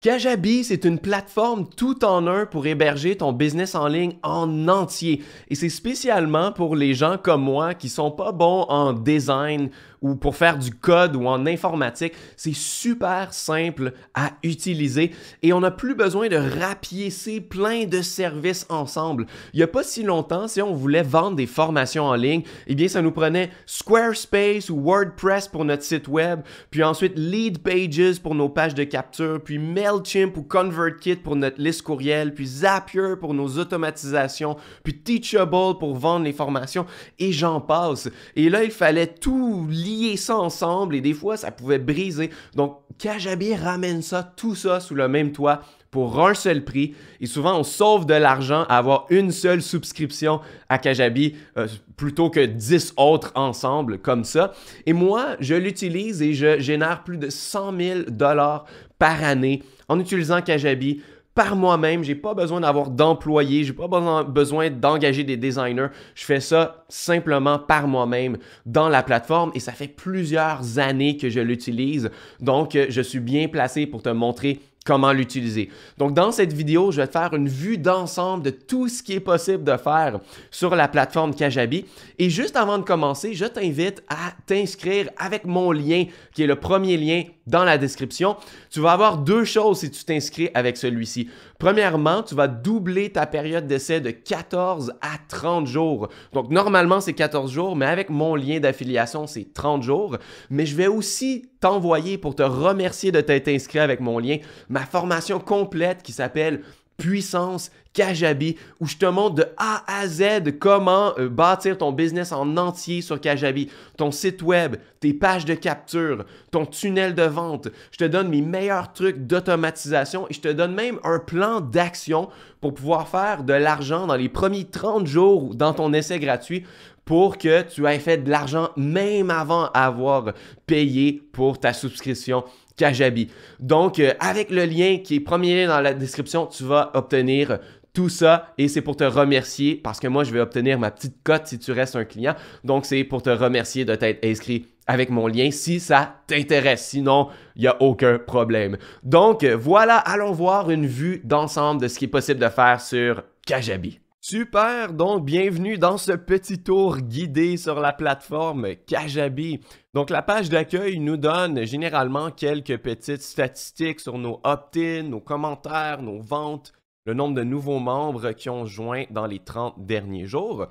Kajabi, c'est une plateforme tout en un pour héberger ton business en ligne en entier. Et c'est spécialement pour les gens comme moi qui sont pas bons en design ou pour faire du code ou en informatique. C'est super simple à utiliser et on n'a plus besoin de rapiécer plein de services ensemble. Il n'y a pas si longtemps, si on voulait vendre des formations en ligne, eh bien ça nous prenait Squarespace ou WordPress pour notre site web, puis ensuite Lead Pages pour nos pages de capture, puis MailChimp ou ConvertKit pour notre liste courriel, puis Zapier pour nos automatisations, puis Teachable pour vendre les formations et j'en passe. Et là, il fallait tout lier ça ensemble et des fois, ça pouvait briser. Donc, Kajabi ramène ça, tout ça sous le même toit pour un seul prix. Et souvent, on sauve de l'argent à avoir une seule subscription à Kajabi euh, plutôt que 10 autres ensemble comme ça. Et moi, je l'utilise et je génère plus de 100 000 dollars par année en utilisant Kajabi par moi-même. J'ai pas besoin d'avoir d'employés, j'ai pas besoin d'engager des designers. Je fais ça simplement par moi-même dans la plateforme et ça fait plusieurs années que je l'utilise. Donc, euh, je suis bien placé pour te montrer comment l'utiliser. Donc dans cette vidéo, je vais te faire une vue d'ensemble de tout ce qui est possible de faire sur la plateforme Kajabi. Et juste avant de commencer, je t'invite à t'inscrire avec mon lien qui est le premier lien dans la description. Tu vas avoir deux choses si tu t'inscris avec celui-ci. Premièrement, tu vas doubler ta période d'essai de 14 à 30 jours. Donc normalement, c'est 14 jours, mais avec mon lien d'affiliation, c'est 30 jours. Mais je vais aussi t'envoyer pour te remercier de t'être inscrit avec mon lien ma formation complète qui s'appelle Puissance Kajabi, où je te montre de A à Z comment euh, bâtir ton business en entier sur Kajabi, ton site web, tes pages de capture, ton tunnel de vente. Je te donne mes meilleurs trucs d'automatisation et je te donne même un plan d'action pour pouvoir faire de l'argent dans les premiers 30 jours dans ton essai gratuit pour que tu aies fait de l'argent même avant avoir payé pour ta souscription Kajabi. Donc, euh, avec le lien qui est premier lien dans la description, tu vas obtenir tout ça et c'est pour te remercier parce que moi je vais obtenir ma petite cote si tu restes un client. Donc c'est pour te remercier de t'être inscrit avec mon lien si ça t'intéresse. Sinon, il n'y a aucun problème. Donc voilà, allons voir une vue d'ensemble de ce qui est possible de faire sur Kajabi. Super, donc bienvenue dans ce petit tour guidé sur la plateforme Kajabi. Donc la page d'accueil nous donne généralement quelques petites statistiques sur nos opt-ins, nos commentaires, nos ventes, le nombre de nouveaux membres qui ont joint dans les 30 derniers jours.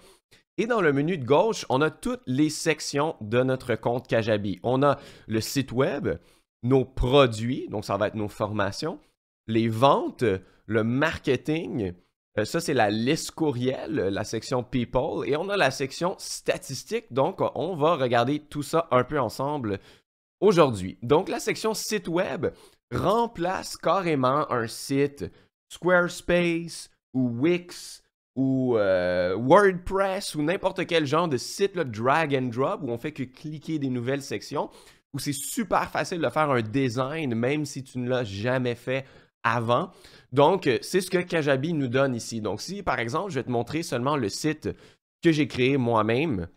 Et dans le menu de gauche, on a toutes les sections de notre compte Kajabi. On a le site web, nos produits, donc ça va être nos formations, les ventes, le marketing, euh, ça, c'est la liste courriel, la section People, et on a la section Statistiques. Donc, on va regarder tout ça un peu ensemble aujourd'hui. Donc, la section Site Web remplace carrément un site Squarespace ou Wix ou euh, WordPress ou n'importe quel genre de site drag and drop où on fait que cliquer des nouvelles sections, où c'est super facile de faire un design même si tu ne l'as jamais fait avant. Donc, euh, c'est ce que Kajabi nous donne ici. Donc, si par exemple, je vais te montrer seulement le site que j'ai créé moi-même,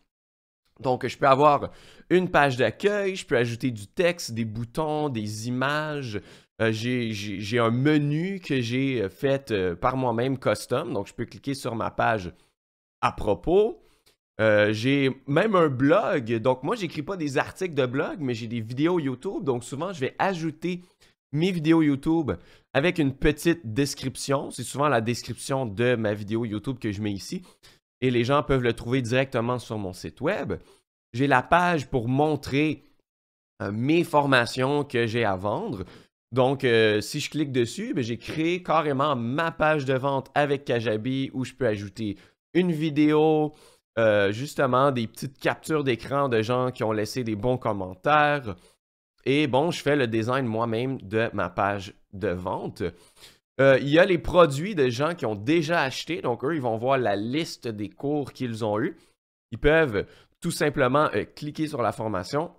donc, je peux avoir une page d'accueil, je peux ajouter du texte, des boutons, des images. Euh, j'ai un menu que j'ai euh, fait par moi-même custom. Donc, je peux cliquer sur ma page à propos. j'ai même un blog. Donc, moi, n'écris pas des articles de blog, mais j'ai des vidéos YouTube. Donc, souvent, je vais ajouter mes vidéos YouTube avec une petite description. C'est souvent la description de ma vidéo YouTube que je mets ici. Et les gens peuvent le trouver directement sur mon site web. J'ai la page pour montrer euh, mes formations que j'ai à vendre. Donc, euh, si je clique dessus, ben, j'ai créé carrément ma page de vente avec Kajabi où je peux ajouter une vidéo, euh, justement des petites captures d'écran de gens qui ont laissé des bons commentaires, et bon, je fais le design moi-même de ma page de vente. Euh, il y a les produits de gens qui ont déjà acheté. Donc, eux, ils vont voir la liste des cours qu'ils ont eus. Ils peuvent tout simplement euh, cliquer sur la formation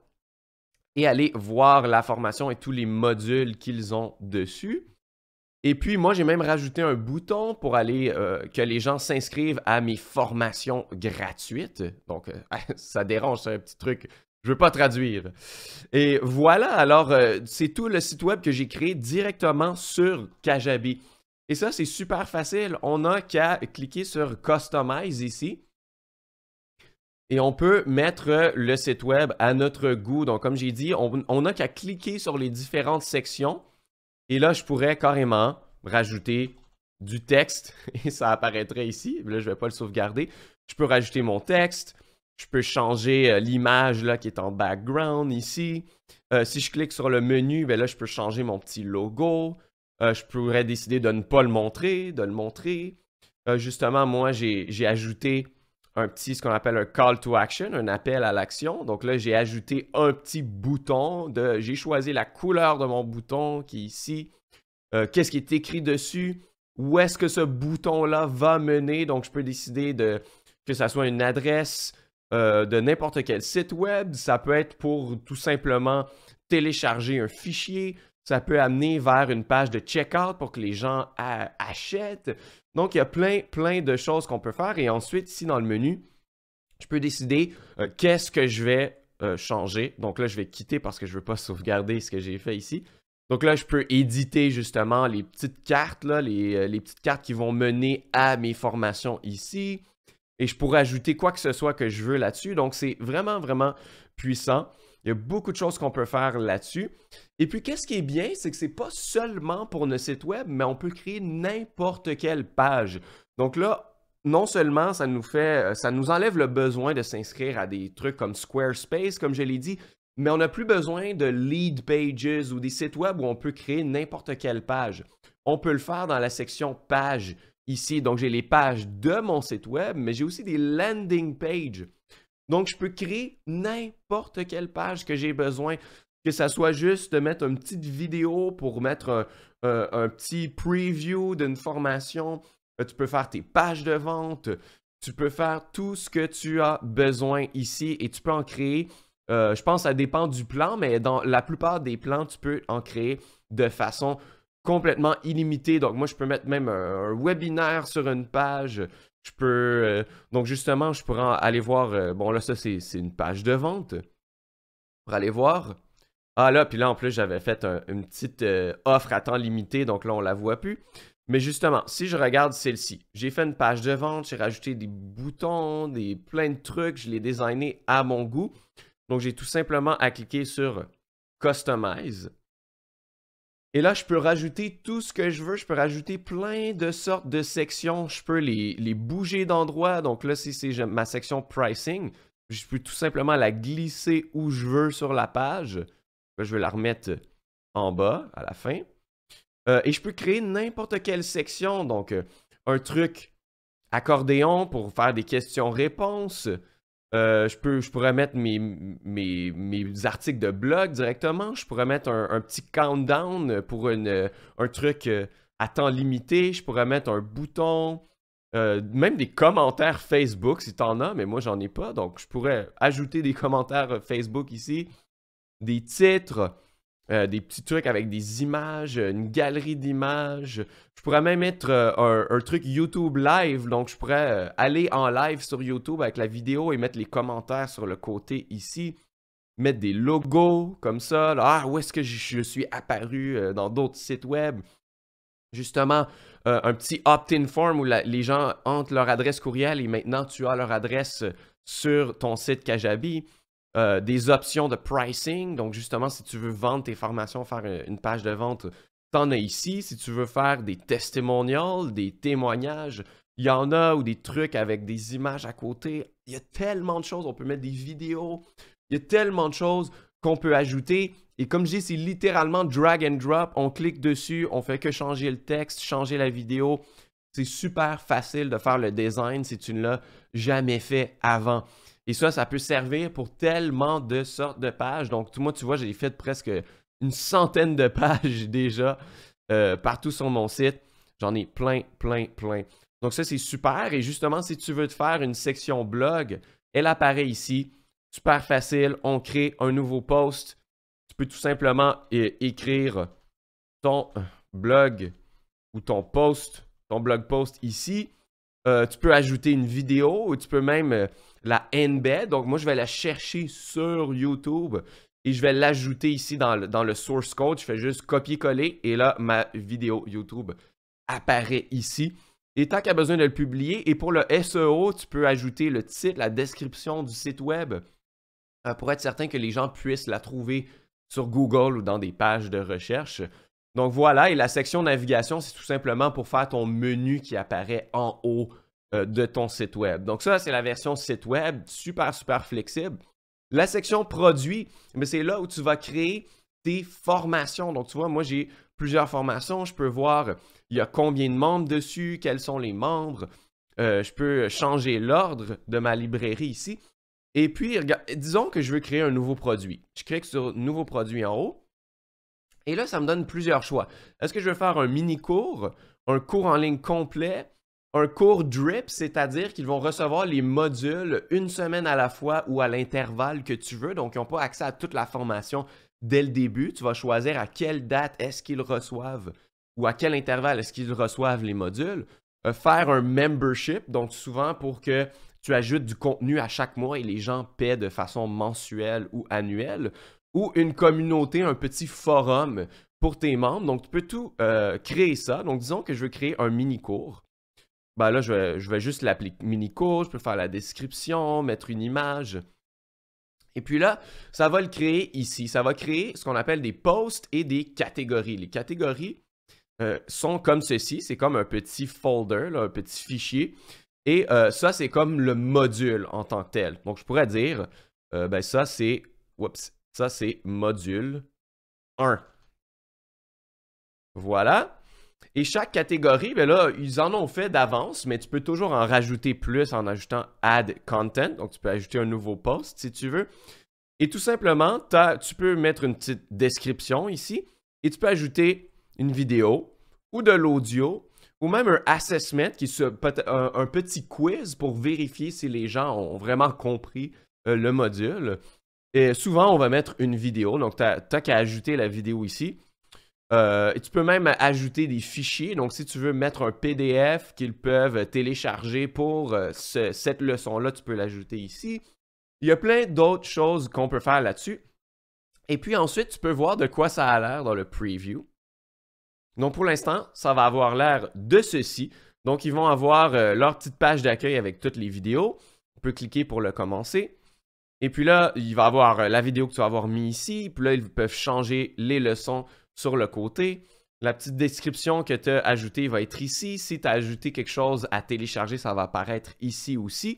et aller voir la formation et tous les modules qu'ils ont dessus. Et puis, moi, j'ai même rajouté un bouton pour aller euh, que les gens s'inscrivent à mes formations gratuites. Donc, ça dérange, c'est un petit truc je ne veux pas traduire. Et voilà, alors, euh, c'est tout le site web que j'ai créé directement sur Kajabi. Et ça, c'est super facile. On n'a qu'à cliquer sur Customize ici. Et on peut mettre le site web à notre goût. Donc, comme j'ai dit, on n'a qu'à cliquer sur les différentes sections. Et là, je pourrais carrément rajouter du texte. Et ça apparaîtrait ici. Là, je ne vais pas le sauvegarder. Je peux rajouter mon texte. Je peux changer euh, l'image là qui est en background ici. Euh, si je clique sur le menu, ben là, je peux changer mon petit logo. Euh, je pourrais décider de ne pas le montrer, de le montrer. justement, moi, j'ai ajouté un petit, ce qu'on appelle un call to action, un appel à l'action. Donc là, j'ai ajouté un petit bouton. j'ai choisi la couleur de mon bouton qui est ici. qu'est-ce qui est écrit dessus? Où est-ce que ce bouton-là va mener? Donc, je peux décider que ça soit une adresse, euh, de n'importe quel site web, ça peut être pour tout simplement télécharger un fichier, ça peut amener vers une page de checkout pour que les gens achètent. Donc, il y a plein, plein de choses qu'on peut faire. Et ensuite, ici dans le menu, je peux décider euh, qu'est-ce que je vais euh, changer. Donc là, je vais quitter parce que je ne veux pas sauvegarder ce que j'ai fait ici. Donc là, je peux éditer justement les petites cartes, là, les, les petites cartes qui vont mener à mes formations ici et je pourrais ajouter quoi que ce soit que je veux là-dessus. Donc, c'est vraiment, vraiment puissant. Il y a beaucoup de choses qu'on peut faire là-dessus. Et puis, qu'est-ce qui est bien, c'est que ce n'est pas seulement pour nos sites web, mais on peut créer n'importe quelle page. Donc là, non seulement ça nous fait, euh, ça nous enlève le besoin de s'inscrire à des trucs comme Squarespace, comme je l'ai dit, mais on n'a plus besoin de lead pages ou des sites web où on peut créer n'importe quelle page. On peut le faire dans la section Pages » ici. Donc, j'ai les pages de mon site web, mais j'ai aussi des landing pages. Donc, je peux créer n'importe quelle page que j'ai besoin, que ça soit juste de mettre une petite vidéo pour mettre euh, euh, un, petit preview d'une formation. Euh, tu peux faire tes pages de vente. Tu peux faire tout ce que tu as besoin ici et tu peux en créer. je pense que ça dépend du plan, mais dans la plupart des plans, tu peux en créer de façon complètement illimité. Donc moi, je peux mettre même un, webinaire sur une page. Je peux... Euh, donc justement, je pourrais aller voir... Euh, bon, là, ça, c'est une page de vente. Pour aller voir. Ah là, puis là, en plus, j'avais fait une petite euh, offre à temps limité. Donc là, on la voit plus. Mais justement, si je regarde celle-ci, j'ai fait une page de vente, j'ai rajouté des boutons, des plein de trucs, je l'ai designé à mon goût. Donc j'ai tout simplement à cliquer sur Customize. Et là, je peux rajouter tout ce que je veux. Je peux rajouter plein de sortes de sections. Je peux les, bouger d'endroit. Donc là, si c'est ma section pricing, je peux tout simplement la glisser où je veux sur la page. je vais la remettre en bas à la fin. Euh, et je peux créer n'importe quelle section. Donc, euh, un truc accordéon pour faire des questions-réponses. Euh, je, pourrais mettre mes, articles de blog directement. Je pourrais mettre un, petit countdown pour un truc euh, à temps limité. Je pourrais mettre un bouton. Euh, même des commentaires Facebook si en as, mais moi j'en ai pas. Donc je pourrais ajouter des commentaires Facebook ici, des titres, euh, des petits trucs avec des images, une galerie d'images. Je pourrais même mettre euh, un, truc YouTube live, donc je pourrais euh, aller en live sur YouTube avec la vidéo et mettre les commentaires sur le côté ici. Mettre des logos comme ça. Là, ah, où est-ce que je, suis apparu dans d'autres sites web? Justement, un petit opt-in form où les gens entrent leur adresse courriel et maintenant tu as leur adresse sur ton site Kajabi. Euh, des options de pricing. Donc, justement, si tu veux vendre tes formations, faire euh, une page de vente, t'en as ici. Si tu veux faire des testimonials, des témoignages, il y en a ou des trucs avec des images à côté. Il y a tellement de choses. On peut mettre des vidéos. Il y a tellement de choses qu'on peut ajouter. Et comme je dis, c'est littéralement drag and drop. On clique dessus, on fait que changer le texte, changer la vidéo. C'est super facile de faire le design si tu ne l'as jamais fait avant. Et ça, ça peut servir pour tellement de sortes de pages. Donc, moi, tu vois, j'ai fait presque une centaine de pages déjà euh, partout sur mon site. J'en ai plein, plein, plein. Donc, ça, c'est super. Et justement, si tu veux te faire une section blog, elle apparaît ici. Super facile. On crée un nouveau post. Tu peux tout simplement écrire ton blog ou ton post, ton blog post ici. Euh, tu peux ajouter une vidéo ou tu peux même euh, la NB, e Donc, moi, je vais la chercher sur YouTube et je vais l'ajouter ici dans le, dans le source code. Je fais juste copier-coller et là, ma vidéo YouTube apparaît ici. Et tant qu'il a besoin de le publier, et pour le SEO, tu peux ajouter le titre, la description du site web euh, pour être certain que les gens puissent la trouver sur Google ou dans des pages de recherche. Donc voilà, et la section navigation, c'est tout simplement pour faire ton menu qui apparaît en haut euh, de ton site web. Donc ça, c'est la version site web, super, super flexible. La section produits, mais c'est là où tu vas créer tes formations. Donc tu vois, moi j'ai plusieurs formations, je peux voir il y a combien de membres dessus, quels sont les membres. Euh, je peux changer l'ordre de ma librairie ici. Et puis, disons que je veux créer un nouveau produit. Je clique sur Nouveau produit en haut. Et là, ça me donne plusieurs choix. Est-ce que je veux faire un mini cours, un cours en ligne complet, un cours drip, c'est-à-dire qu'ils vont recevoir les modules une semaine à la fois ou à l'intervalle que tu veux. Donc, ils n'ont pas accès à toute la formation dès le début. Tu vas choisir à quelle date est-ce qu'ils reçoivent ou à quel intervalle est-ce qu'ils reçoivent les modules. Euh, faire un membership, donc souvent pour que tu ajoutes du contenu à chaque mois et les gens paient de façon mensuelle ou annuelle. Ou une communauté, un petit forum pour tes membres. Donc, tu peux tout euh, créer ça. Donc, disons que je veux créer un mini-cours bah, là, je vais, juste l'appliquer mini-cours, je peux faire la description, mettre une image. Et puis là, ça va le créer ici. Ça va créer ce qu'on appelle des posts et des catégories. Les catégories euh, sont comme ceci. C'est comme un petit folder, un petit fichier. Et euh, ça, c'est comme le module en tant que tel. Donc, je pourrais dire, euh, ben ça, c'est... ça, c'est module 1. Voilà. Et chaque catégorie, ben là, ils en ont fait d'avance, mais tu peux toujours en rajouter plus en ajoutant add content. Donc, tu peux ajouter un nouveau post si tu veux. Et tout simplement, tu peux mettre une petite description ici et tu peux ajouter une vidéo ou de l'audio ou même un assessment qui un, petit quiz pour vérifier si les gens ont vraiment compris euh, le module. Et souvent, on va mettre une vidéo. Donc, tu n'as qu'à ajouter la vidéo ici. Euh, tu peux même ajouter des fichiers. Donc, si tu veux mettre un PDF qu'ils peuvent télécharger pour euh, cette leçon-là, tu peux l'ajouter ici. Il y a plein d'autres choses qu'on peut faire là-dessus. Et puis ensuite, tu peux voir de quoi ça a l'air dans le preview. Donc, pour l'instant, ça va avoir l'air de ceci. Donc, ils vont avoir euh, leur petite page d'accueil avec toutes les vidéos. On peut cliquer pour le commencer. Et puis là, il va avoir la vidéo que tu vas avoir mis ici. Puis là, ils peuvent changer les leçons sur le côté. La petite description que tu as ajoutée va être ici. Si tu as ajouté quelque chose à télécharger, ça va apparaître ici aussi.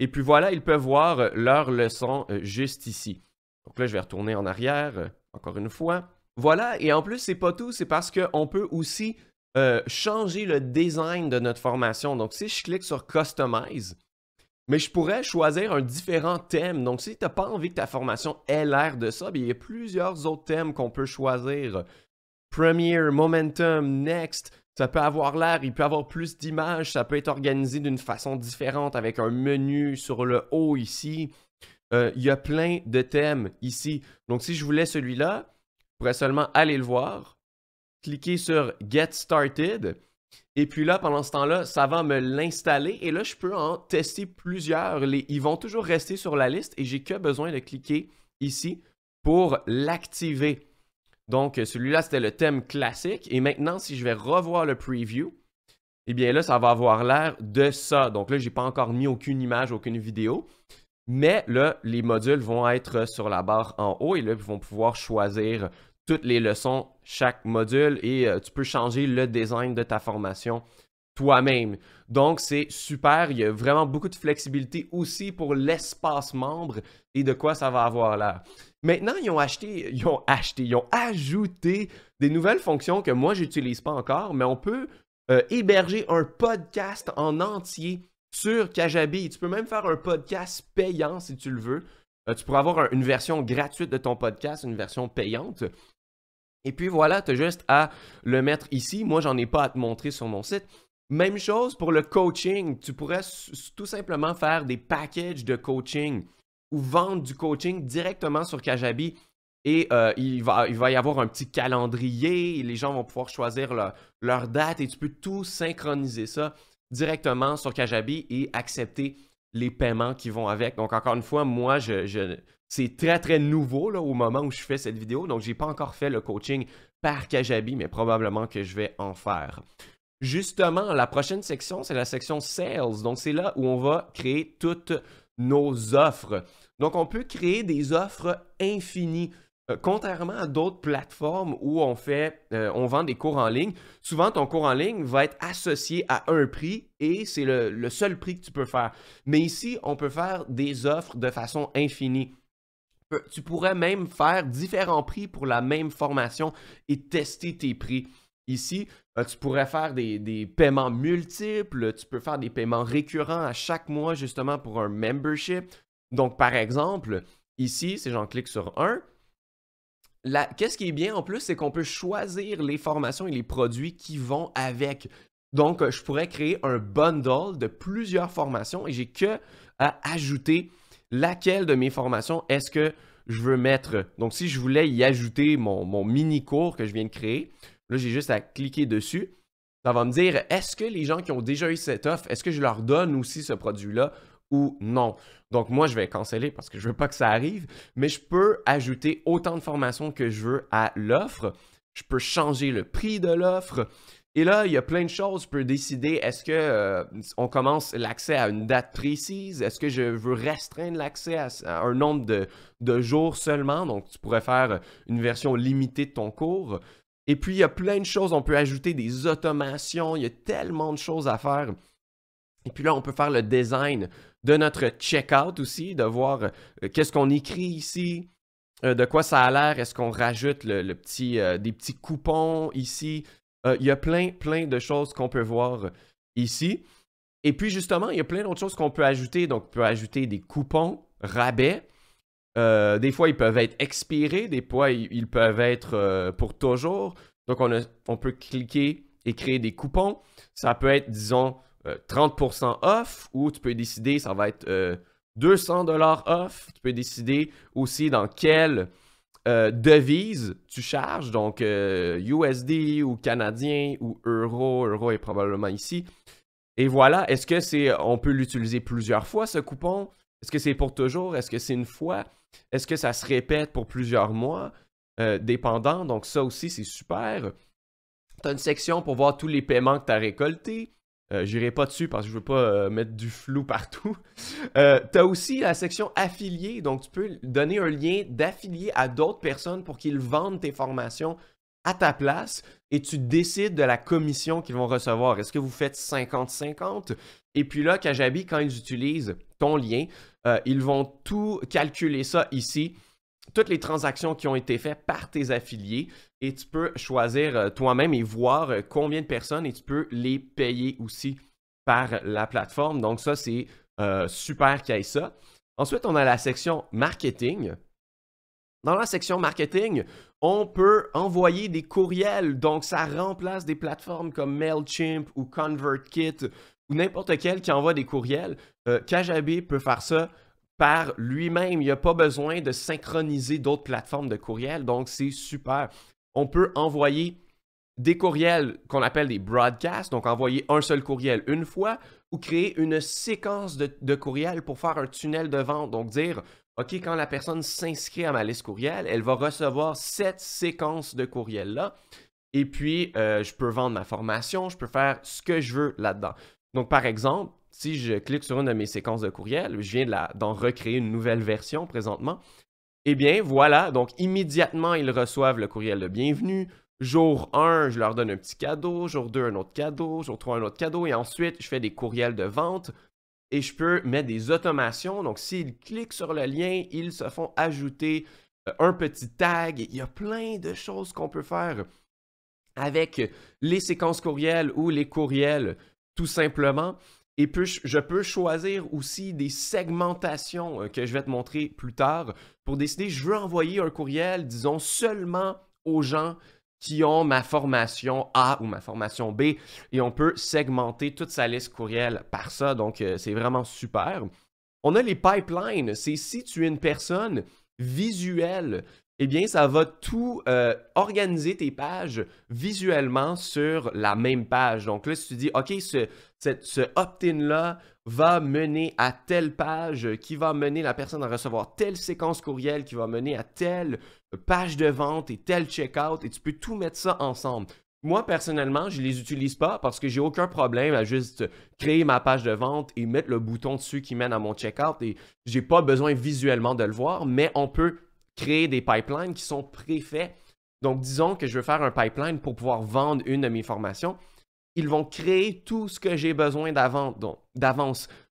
Et puis voilà, ils peuvent voir leur leçon euh, juste ici. Donc là, je vais retourner en arrière, euh, encore une fois. Voilà, et en plus, c'est pas tout, c'est parce qu'on peut aussi euh, changer le design de notre formation. Donc si je clique sur Customize, mais je pourrais choisir un différent thème. Donc, si tu n'as pas envie que ta formation ait l'air de ça, il y a plusieurs autres thèmes qu'on peut choisir. Premier, Momentum, Next. Ça peut avoir l'air, il peut avoir plus d'images, ça peut être organisé d'une façon différente avec un menu sur le haut ici. Euh, il y a plein de thèmes ici. Donc, si je voulais celui-là, je pourrais seulement aller le voir, cliquer sur Get Started et puis là, pendant ce temps-là, ça va me l'installer et là, je peux en tester plusieurs. ils vont toujours rester sur la liste et j'ai que besoin de cliquer ici pour l'activer. Donc, celui-là, c'était le thème classique. Et maintenant, si je vais revoir le preview, eh bien là, ça va avoir l'air de ça. Donc là, je n'ai pas encore mis aucune image, aucune vidéo. Mais là, les modules vont être sur la barre en haut et là, ils vont pouvoir choisir toutes les leçons, chaque module, et euh, tu peux changer le design de ta formation toi-même. Donc, c'est super. Il y a vraiment beaucoup de flexibilité aussi pour l'espace membre et de quoi ça va avoir là. Maintenant, ils ont acheté, ils ont acheté, ils ont ajouté des nouvelles fonctions que moi, j'utilise pas encore, mais on peut euh, héberger un podcast en entier sur Kajabi. Tu peux même faire un podcast payant si tu le veux. Euh, tu pourras avoir une version gratuite de ton podcast, une version payante. Et puis voilà, tu as juste à le mettre ici. Moi, j'en ai pas à te montrer sur mon site. Même chose pour le coaching. Tu pourrais tout simplement faire des packages de coaching ou vendre du coaching directement sur Kajabi. Et euh, il, va, y avoir un petit calendrier, les gens vont pouvoir choisir leur, date et tu peux tout synchroniser ça directement sur Kajabi et accepter les paiements qui vont avec. Donc encore une fois, moi, je, c'est très très nouveau là, au moment où je fais cette vidéo, donc n'ai pas encore fait le coaching par Kajabi, mais probablement que je vais en faire. Justement, la prochaine section, c'est la section Sales. Donc, c'est là où on va créer toutes nos offres. Donc, on peut créer des offres infinies. Euh, contrairement à d'autres plateformes où on fait, euh, on vend des cours en ligne, souvent ton cours en ligne va être associé à un prix et c'est le seul prix que tu peux faire. Mais ici, on peut faire des offres de façon infinie tu pourrais même faire différents prix pour la même formation et tester tes prix. Ici, euh, tu pourrais faire des, des, paiements multiples, tu peux faire des paiements récurrents à chaque mois justement pour un membership. Donc, par exemple, ici, si j'en clique sur un, qu'est-ce qui est bien en plus, c'est qu'on peut choisir les formations et les produits qui vont avec. Donc, euh, je pourrais créer un bundle de plusieurs formations et j'ai que à ajouter laquelle de mes formations est-ce que je veux mettre. Donc, si je voulais y ajouter mon, mini cours que je viens de créer, là, j'ai juste à cliquer dessus. Ça va me dire, est-ce que les gens qui ont déjà eu cette offre, est-ce que je leur donne aussi ce produit-là ou non? Donc, moi, je vais canceller parce que je ne veux pas que ça arrive, mais je peux ajouter autant de formations que je veux à l'offre. Je peux changer le prix de l'offre. Et là, il y a plein de choses. pour décider est-ce que euh, on commence l'accès à une date précise Est-ce que je veux restreindre l'accès à, un nombre de, jours seulement Donc, tu pourrais faire une version limitée de ton cours. Et puis, il y a plein de choses. On peut ajouter des automations. Il y a tellement de choses à faire. Et puis là, on peut faire le design de notre checkout aussi, de voir euh, qu'est-ce qu'on écrit ici, euh, de quoi ça a l'air. Est-ce qu'on rajoute le, petit, des petits coupons ici? Euh, il y a plein, plein de choses qu'on peut voir euh, ici. Et puis justement, il y a plein d'autres choses qu'on peut ajouter. Donc, on peut ajouter des coupons, rabais. Euh, des fois, ils peuvent être expirés, des fois, ils peuvent être pour toujours. Donc, on, peut cliquer et créer des coupons. Ça peut être, disons, 30% off ou tu peux décider, ça va être 200$ off. Tu peux décider aussi dans quel euh, devise, tu charges, donc USD euh, ou canadien ou euro, euro est probablement ici. Et voilà, est-ce que c'est on peut l'utiliser plusieurs fois ce coupon Est-ce que c'est pour toujours Est-ce que c'est une fois Est-ce que ça se répète pour plusieurs mois euh, dépendant Donc ça aussi c'est super. Tu as une section pour voir tous les paiements que tu as récoltés. Euh, j'irai pas dessus parce que je veux pas euh, mettre du flou partout. Euh, tu as aussi la section affilié donc tu peux donner un lien d'affilié à d'autres personnes pour qu'ils vendent tes formations à ta place et tu décides de la commission qu'ils vont recevoir. Est-ce que vous faites 50-50? Et puis là, Kajabi, quand ils utilisent ton lien, ils vont tout calculer ça ici toutes les transactions qui ont été faites par tes affiliés et tu peux choisir euh, toi-même et voir euh, combien de personnes et tu peux les payer aussi par la plateforme. Donc ça, c'est euh, super qu'il y ait ça. Ensuite, on a la section marketing. Dans la section marketing, on peut envoyer des courriels. Donc ça remplace des plateformes comme MailChimp ou ConvertKit ou n'importe quelle qui envoie des courriels. Kajabi peut faire ça par lui-même. Il n'y a pas besoin de synchroniser d'autres plateformes de courriel. Donc, c'est super. On peut envoyer des courriels qu'on appelle des broadcasts, donc envoyer un seul courriel une fois, ou créer une séquence de, courriels pour faire un tunnel de vente. Donc, dire, OK, quand la personne s'inscrit à ma liste courriel, elle va recevoir cette séquence de courriels-là. Et puis, euh, je peux vendre ma formation, je peux faire ce que je veux là-dedans. Donc, par exemple, si je clique sur une de mes séquences de courriels, je viens d'en recréer une nouvelle version présentement, eh bien voilà, donc immédiatement ils reçoivent le courriel de bienvenue. Jour 1, je leur donne un petit cadeau, jour 2, un autre cadeau, jour 3, un autre cadeau, et ensuite je fais des courriels de vente et je peux mettre des automations. Donc s'ils cliquent sur le lien, ils se font ajouter euh, un petit tag. Il y a plein de choses qu'on peut faire avec les séquences courriels ou les courriels tout simplement. Et puis, je peux choisir aussi des segmentations euh, que je vais te montrer plus tard pour décider, je veux envoyer un courriel, disons, seulement aux gens qui ont ma formation A ou ma formation B et on peut segmenter toute sa liste courriel par ça. Donc, euh, c'est vraiment super. On a les pipelines. C'est si tu es une personne visuelle eh bien, ça va tout euh, organiser tes pages visuellement sur la même page. Donc là, si tu dis, OK, ce, ce opt-in-là va mener à telle page qui va mener la personne à recevoir telle séquence courriel qui va mener à telle page de vente et tel checkout, et tu peux tout mettre ça ensemble. Moi, personnellement, je ne les utilise pas parce que j'ai aucun problème à juste créer ma page de vente et mettre le bouton dessus qui mène à mon checkout et je n'ai pas besoin visuellement de le voir, mais on peut créer des pipelines qui sont préfaits. Donc, disons que je veux faire un pipeline pour pouvoir vendre une de mes formations. Ils vont créer tout ce que j'ai besoin d'avance.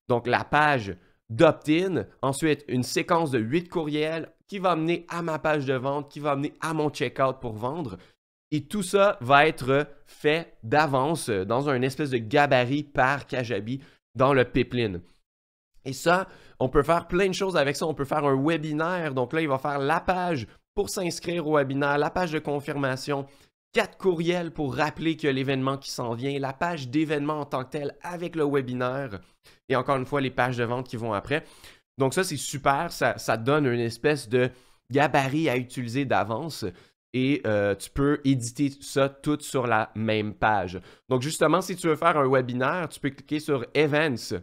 Donc, la page d'opt-in, ensuite une séquence de 8 courriels qui va mener à ma page de vente, qui va mener à mon checkout pour vendre. Et tout ça va être fait d'avance dans un espèce de gabarit par Kajabi dans le pipeline. Et ça, on peut faire plein de choses avec ça. On peut faire un webinaire. Donc là, il va faire la page pour s'inscrire au webinaire, la page de confirmation, quatre courriels pour rappeler qu'il y a l'événement qui s'en vient, la page d'événement en tant que tel avec le webinaire et encore une fois les pages de vente qui vont après. Donc ça, c'est super. Ça, donne une espèce de gabarit à utiliser d'avance et euh, tu peux éditer ça tout sur la même page. Donc justement, si tu veux faire un webinaire, tu peux cliquer sur Events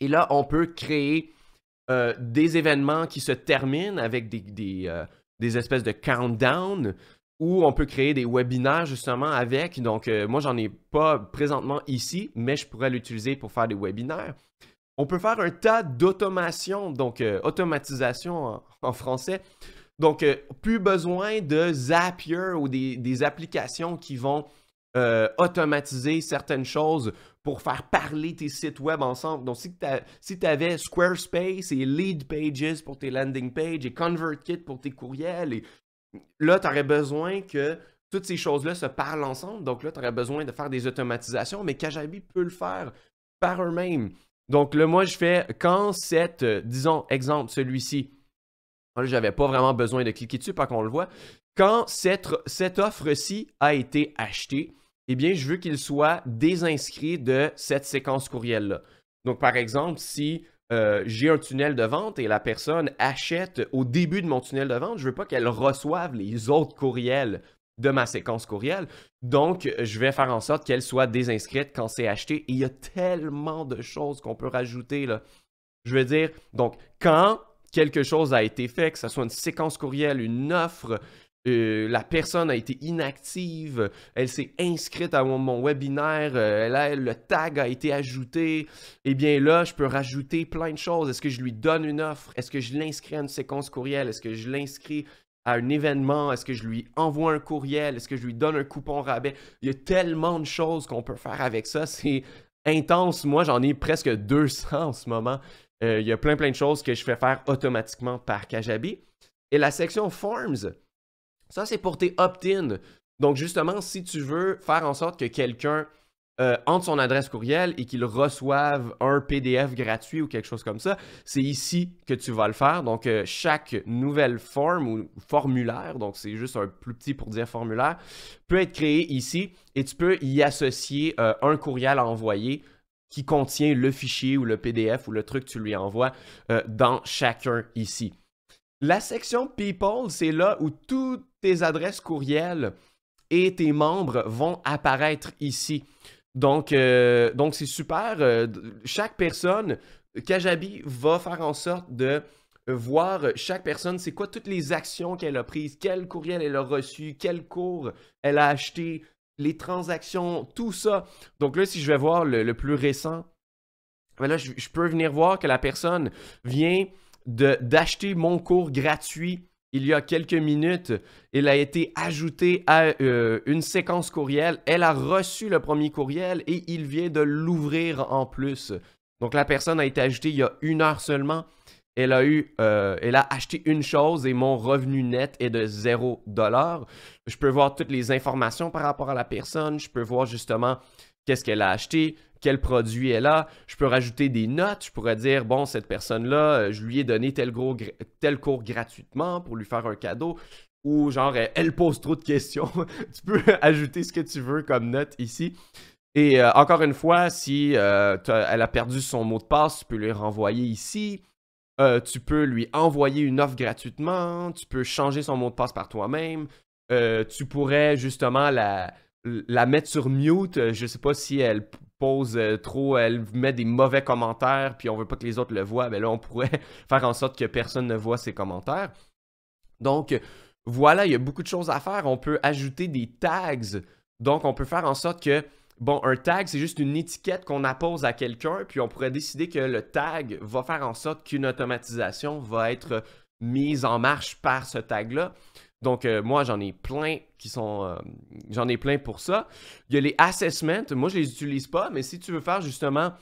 et là, on peut créer euh, des événements qui se terminent avec euh, des, espèces de countdown ou on peut créer des webinaires justement avec. Donc, euh, moi, j'en ai pas présentement ici, mais je pourrais l'utiliser pour faire des webinaires. On peut faire un tas d'automations, donc automatisation en, français. Donc, plus besoin de Zapier ou des, des applications qui vont automatiser certaines choses pour faire parler tes sites web ensemble. Donc, si tu avais Squarespace et Lead Pages pour tes landing pages et ConvertKit pour tes courriels, et là, tu aurais besoin que toutes ces choses-là se parlent ensemble. Donc, là, tu aurais besoin de faire des automatisations, mais Kajabi peut le faire par eux-mêmes. Donc, là, moi, je fais quand cette, euh, disons, exemple, celui-ci, je n'avais pas vraiment besoin de cliquer dessus, pas qu'on le voit. Quand cette, cette offre-ci a été achetée, eh bien, je veux qu'il soit désinscrit de cette séquence courriel-là. Donc, par exemple, si euh, j'ai un tunnel de vente et la personne achète au début de mon tunnel de vente, je ne veux pas qu'elle reçoive les autres courriels de ma séquence courriel. Donc, je vais faire en sorte qu'elle soit désinscrite quand c'est acheté. il y a tellement de choses qu'on peut rajouter là. Je veux dire, donc, quand quelque chose a été fait, que ce soit une séquence courriel, une offre, euh, la personne a été inactive, elle s'est inscrite à mon, webinaire, euh, le tag a été ajouté, et eh bien là, je peux rajouter plein de choses. Est-ce que je lui donne une offre? Est-ce que je l'inscris à une séquence courriel? Est-ce que je l'inscris à un événement? Est-ce que je lui envoie un courriel? Est-ce que je lui donne un coupon rabais? Il y a tellement de choses qu'on peut faire avec ça. C'est intense. Moi, j'en ai presque 200 en ce moment. Euh, il y a plein, plein de choses que je fais faire automatiquement par Kajabi. Et la section Forms, ça, c'est pour tes opt-in. Donc, justement, si tu veux faire en sorte que quelqu'un euh, entre son adresse courriel et qu'il reçoive un PDF gratuit ou quelque chose comme ça, c'est ici que tu vas le faire. Donc, euh, chaque nouvelle forme ou formulaire, donc c'est juste un plus petit pour dire formulaire, peut être créé ici et tu peux y associer euh, un courriel à envoyer qui contient le fichier ou le PDF ou le truc que tu lui envoies dans chacun ici. La section People, c'est là où tout adresses courriel et tes membres vont apparaître ici. Donc, euh, donc c'est super. Euh, chaque personne, Kajabi va faire en sorte de voir euh, chaque personne, c'est quoi toutes les actions qu'elle a prises, quel courriel elle a reçu, quel cours elle a acheté, les transactions, tout ça. Donc là, si je vais voir le, plus récent, voilà ben je, je, peux venir voir que la personne vient d'acheter mon cours gratuit il y a quelques minutes, il a été ajouté à euh, une séquence courriel. Elle a reçu le premier courriel et il vient de l'ouvrir en plus. Donc la personne a été ajoutée il y a une heure seulement. Elle a, eu, euh, elle a acheté une chose et mon revenu net est de 0$. Je peux voir toutes les informations par rapport à la personne. Je peux voir justement qu'est-ce qu'elle a acheté, quel produit elle a. Je peux rajouter des notes. Je pourrais dire, bon, cette personne-là, euh, je lui ai donné tel, gros, tel cours gratuitement pour lui faire un cadeau. Ou genre, elle pose trop de questions. tu peux ajouter ce que tu veux comme note ici. Et euh, encore une fois, si euh, elle a perdu son mot de passe, tu peux lui renvoyer ici. tu peux lui envoyer une offre gratuitement. Tu peux changer son mot de passe par toi-même. tu pourrais justement la, la mettre sur mute. Euh, je sais pas si elle pose euh, trop, elle met des mauvais commentaires, puis on veut pas que les autres le voient. Mais ben là, on pourrait faire en sorte que personne ne voit ses commentaires. Donc, voilà, il y a beaucoup de choses à faire. On peut ajouter des tags. Donc, on peut faire en sorte que, bon, un tag, c'est juste une étiquette qu'on appose à quelqu'un, puis on pourrait décider que le tag va faire en sorte qu'une automatisation va être mise en marche par ce tag-là. Donc, euh, moi, j'en ai plein qui sont. Euh, j'en ai plein pour ça. Il y a les assessments. Moi, je ne les utilise pas, mais si tu veux faire justement.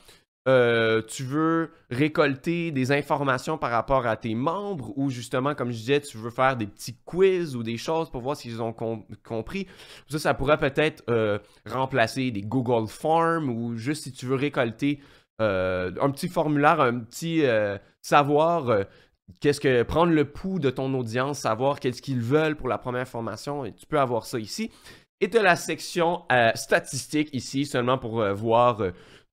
Euh, tu veux récolter des informations par rapport à tes membres ou justement, comme je disais, tu veux faire des petits quiz ou des choses pour voir s'ils ont compris. Ça, ça pourrait peut-être remplacer des Google Forms ou juste si tu veux récolter un petit formulaire, un petit savoir qu'est-ce que prendre le pouls de ton audience, savoir qu'est-ce qu'ils veulent pour la première formation, et tu peux avoir ça ici. Et tu as la section euh, statistiques ici, seulement pour euh, voir euh,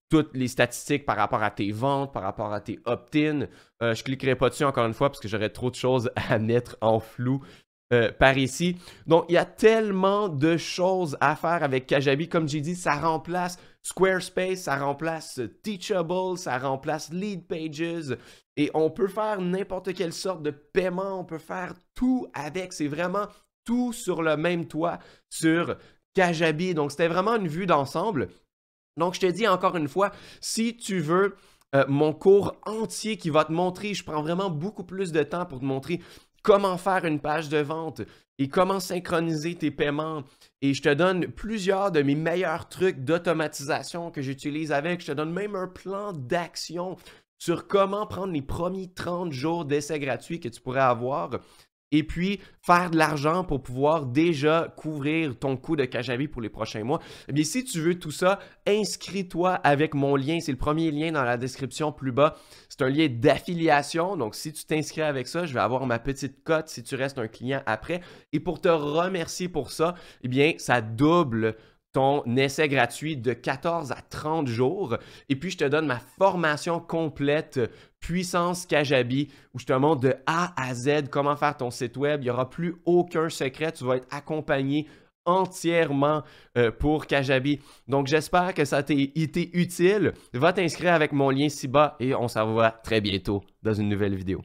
toutes les statistiques par rapport à tes ventes, par rapport à tes opt-ins. je cliquerai pas dessus encore une fois parce que j'aurais trop de choses à mettre en flou. par ici. Donc, il y a tellement de choses à faire avec Kajabi. Comme j'ai dit, ça remplace Squarespace, ça remplace Teachable, ça remplace Lead Pages. Et on peut faire n'importe quelle sorte de paiement, on peut faire tout avec. C'est vraiment tout sur le même toit, sur Kajabi. Donc, c'était vraiment une vue d'ensemble. Donc, je te dis encore une fois, si tu veux euh, mon cours entier qui va te montrer, je prends vraiment beaucoup plus de temps pour te montrer comment faire une page de vente et comment synchroniser tes paiements. Et je te donne plusieurs de mes meilleurs trucs d'automatisation que j'utilise avec. Je te donne même un plan d'action sur comment prendre les premiers 30 jours d'essai gratuit que tu pourrais avoir et puis faire de l'argent pour pouvoir déjà couvrir ton coût de Kajabi pour les prochains mois. Eh bien, si tu veux tout ça, inscris-toi avec mon lien. C'est le premier lien dans la description plus bas. C'est un lien d'affiliation. Donc, si tu t'inscris avec ça, je vais avoir ma petite cote si tu restes un client après. Et pour te remercier pour ça, eh bien, ça double ton essai gratuit de 14 à 30 jours. Et puis, je te donne ma formation complète Puissance Kajabi où je te montre de A à Z comment faire ton site web. Il n'y aura plus aucun secret. Tu vas être accompagné entièrement euh, pour Kajabi. Donc, j'espère que ça t'a été utile. Va t'inscrire avec mon lien ci-bas et on se revoit très bientôt dans une nouvelle vidéo.